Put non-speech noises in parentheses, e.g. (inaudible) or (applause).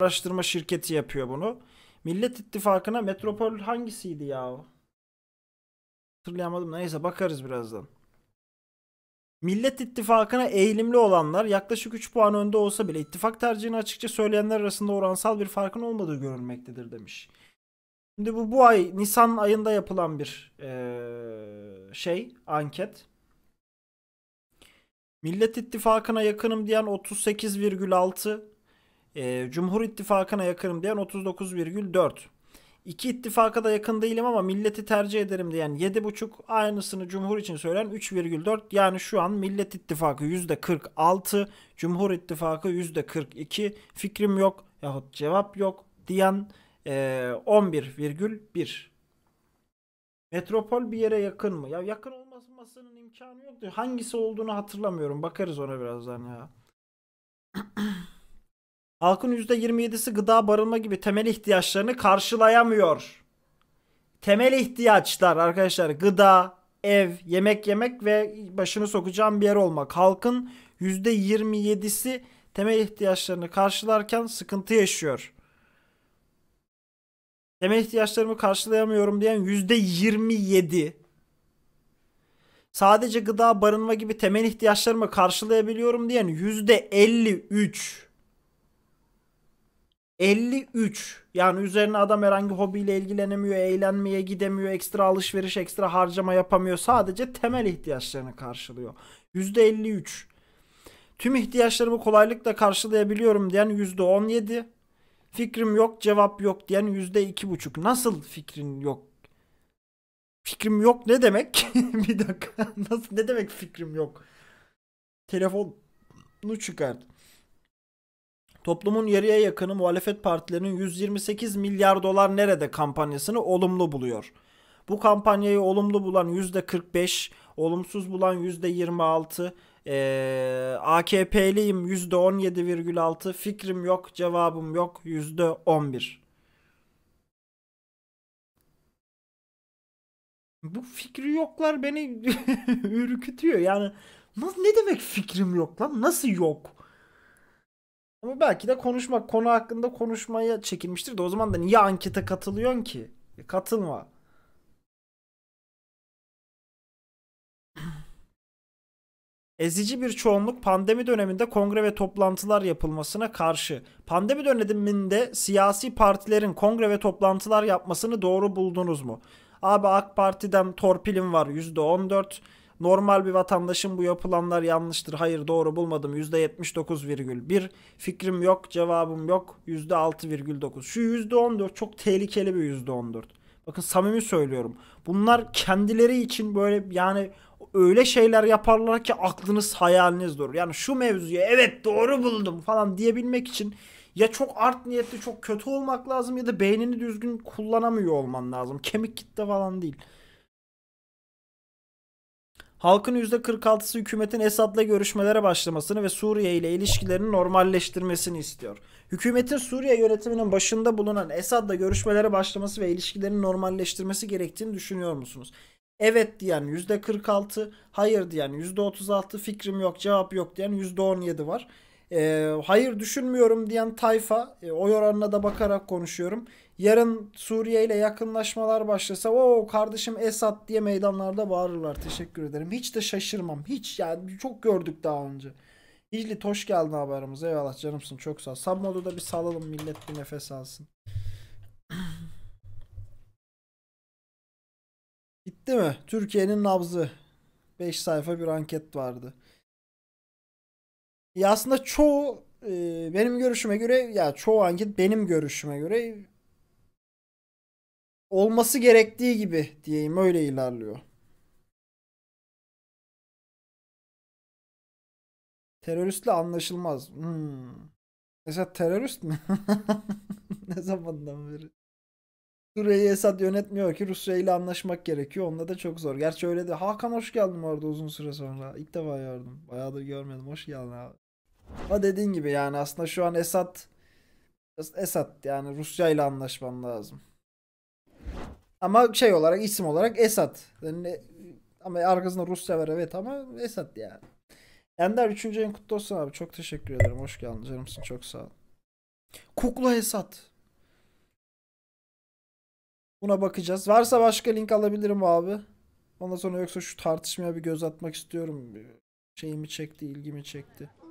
araştırma şirketi yapıyor bunu. Millet İttifakı'na metropol hangisiydi ya? Hatırlayamadım. Neyse bakarız birazdan. Millet İttifakı'na eğilimli olanlar yaklaşık 3 puan önde olsa bile ittifak tercihini açıkça söyleyenler arasında oransal bir farkın olmadığı görülmektedir demiş. Şimdi bu bu ay Nisan ayında yapılan bir ee, şey anket. Millet İttifakı'na yakınım diyen 38,6 e, Cumhur İttifakı'na yakınım diyen 39,4. İki ittifaka da yakın değilim ama milleti tercih ederim diyen 7,5 aynısını Cumhur için söyleyen 3,4 yani şu an Millet İttifakı %46 Cumhur İttifakı %42 fikrim yok yahut cevap yok diyen e, 11,1 Metropol bir yere yakın mı? Ya yakın olmasının imkanı yoktu. Hangisi olduğunu hatırlamıyorum. Bakarız ona birazdan ya. Halkın %27'si gıda barınma gibi temel ihtiyaçlarını karşılayamıyor. Temel ihtiyaçlar arkadaşlar gıda, ev, yemek yemek ve başını sokacağım bir yer olmak. Halkın %27'si temel ihtiyaçlarını karşılarken sıkıntı yaşıyor. Temel ihtiyaçlarımı karşılayamıyorum diyen %27. Sadece gıda, barınma gibi temel ihtiyaçlarımı karşılayabiliyorum diyen %53. 53. Yani üzerine adam herhangi hobiyle ilgilenemiyor, eğlenmeye gidemiyor, ekstra alışveriş, ekstra harcama yapamıyor. Sadece temel ihtiyaçlarını karşılıyor. %53. Tüm ihtiyaçlarımı kolaylıkla karşılayabiliyorum diyen %17. Fikrim yok, cevap yok diyen %2,5. Nasıl fikrin yok? Fikrim yok ne demek? (laughs) bir dakika. Nasıl ne demek fikrim yok? Telefonu çıkart toplumun yarıya yakını muhalefet partilerinin 128 milyar dolar nerede kampanyasını olumlu buluyor. Bu kampanyayı olumlu bulan %45, olumsuz bulan %26, ee, AKP'liyim %17,6, fikrim yok, cevabım yok %11. Bu fikri yoklar beni (laughs) ürkütüyor. Yani ne demek fikrim yok lan? Nasıl yok? Ama belki de konuşmak konu hakkında konuşmaya çekilmiştir de o zaman da niye ankete katılıyorsun ki? E, katılma. Ezici bir çoğunluk pandemi döneminde kongre ve toplantılar yapılmasına karşı. Pandemi döneminde siyasi partilerin kongre ve toplantılar yapmasını doğru buldunuz mu? Abi AK Parti'den torpilim var %14. Normal bir vatandaşın bu yapılanlar yanlıştır. Hayır doğru bulmadım. %79,1. Fikrim yok, cevabım yok. %6,9. Şu %14 çok tehlikeli bir %14. Bakın samimi söylüyorum. Bunlar kendileri için böyle yani öyle şeyler yaparlar ki aklınız hayaliniz durur. Yani şu mevzuya evet doğru buldum falan diyebilmek için ya çok art niyetli çok kötü olmak lazım ya da beynini düzgün kullanamıyor olman lazım. Kemik kitle falan değil halkın %46'sı hükümetin Esad'la görüşmelere başlamasını ve Suriye ile ilişkilerini normalleştirmesini istiyor. Hükümetin Suriye yönetiminin başında bulunan Esad'la görüşmelere başlaması ve ilişkilerini normalleştirmesi gerektiğini düşünüyor musunuz? Evet diyen %46, hayır diyen %36, fikrim yok, cevap yok diyen %17 var. E, hayır düşünmüyorum diyen tayfa e, oy oranına da bakarak konuşuyorum. Yarın Suriye ile yakınlaşmalar başlasa o kardeşim Esad diye meydanlarda bağırırlar. Teşekkür ederim. Hiç de şaşırmam. Hiç yani çok gördük daha önce. İclit hoş geldin haberimize. Eyvallah canımsın çok sağ ol. Submodu da bir salalım millet bir nefes alsın. Gitti (clears throat) mi? Türkiye'nin nabzı. 5 sayfa bir anket vardı. Ya e, aslında çoğu e, benim görüşüme göre ya çoğu anket benim görüşüme göre olması gerektiği gibi diyeyim öyle ilerliyor. Teröristle anlaşılmaz. Hmm. Esad terörist mi? (laughs) ne zamandan beri? Suriye'yi Esad yönetmiyor ki Rusya ile anlaşmak gerekiyor. Onda da çok zor. Gerçi öyle de. Hakan hoş geldin orada uzun süre sonra. İlk defa gördüm. Bayağıdır görmedim. Hoş geldin abi. Ama dediğin gibi yani aslında şu an Esat, Esat yani Rusya ile anlaşman lazım. Ama şey olarak isim olarak Esat. Yani, ama arkasında Rusya var evet ama Esat yani. Ender 3. en kutlu olsun abi. Çok teşekkür ederim. Hoş geldin canımsın. Çok sağ ol. Kukla Esat. Buna bakacağız. Varsa başka link alabilirim abi. Ondan sonra yoksa şu tartışmaya bir göz atmak istiyorum. Şeyimi çekti, ilgimi çekti.